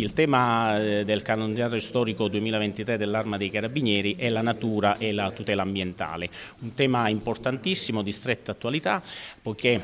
Il tema eh, del calendario storico 2023 dell'Arma dei Carabinieri è la natura e la tutela ambientale, un tema importantissimo di stretta attualità poiché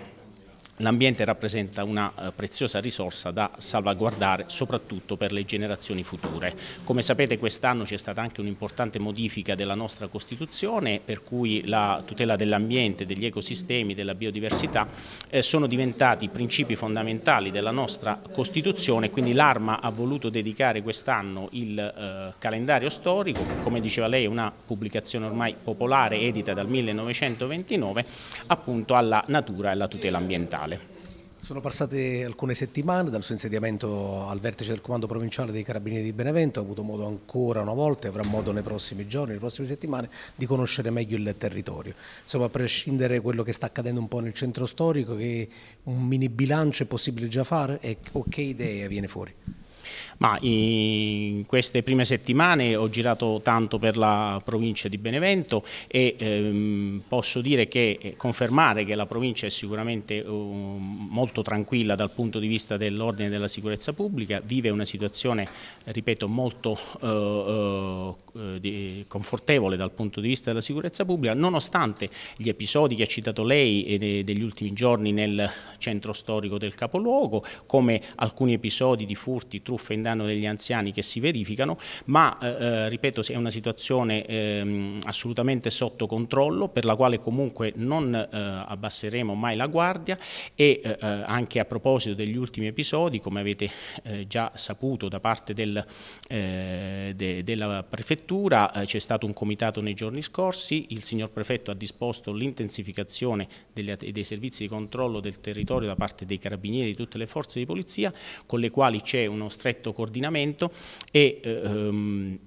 L'ambiente rappresenta una eh, preziosa risorsa da salvaguardare soprattutto per le generazioni future. Come sapete quest'anno c'è stata anche un'importante modifica della nostra Costituzione per cui la tutela dell'ambiente, degli ecosistemi, della biodiversità eh, sono diventati principi fondamentali della nostra Costituzione, quindi l'Arma ha voluto dedicare quest'anno il eh, calendario storico, come diceva lei è una pubblicazione ormai popolare edita dal 1929 appunto alla natura e alla tutela ambientale generale. Sono passate alcune settimane dal suo insediamento al vertice del comando provinciale dei Carabinieri di Benevento, ha avuto modo ancora una volta e avrà modo nei prossimi giorni, nelle prossime settimane di conoscere meglio il territorio. Insomma, a prescindere da quello che sta accadendo un po' nel centro storico, che un mini bilancio è possibile già fare e, o che idea viene fuori? Ma in eh, queste prime settimane ho girato tanto per la provincia di Benevento e ehm, posso dire che, eh, confermare che la provincia è sicuramente um, molto tranquilla dal punto di vista dell'ordine e della sicurezza pubblica, vive una situazione, ripeto, molto eh, eh, confortevole dal punto di vista della sicurezza pubblica, nonostante gli episodi che ha citato lei e degli ultimi giorni nel centro storico del capoluogo, come alcuni episodi di furti, trucchi, truffe in danno degli anziani che si verificano, ma eh, eh ripeto è una situazione eh, assolutamente sotto controllo per la quale comunque non eh, abbasseremo mai la guardia e eh, eh, anche a proposito degli ultimi episodi, come avete già saputo da parte del, de, della prefettura, c'è stato un comitato nei giorni scorsi, il signor prefetto ha disposto l'intensificazione dei servizi di controllo del territorio da parte dei carabinieri e di tutte le forze di polizia, con le quali c'è uno straordinario stretto coordinamento e eh, ehm,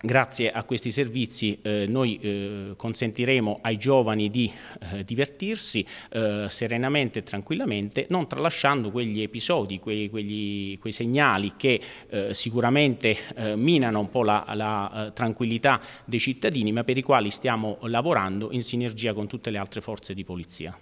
Grazie a questi servizi eh, noi eh, consentiremo ai giovani di eh, divertirsi eh, serenamente e tranquillamente, non tralasciando quegli episodi, quei, quegli, quei segnali che eh, sicuramente minano un po' la, la tranquillità dei cittadini, ma per i quali stiamo lavorando in sinergia con tutte le altre forze di polizia.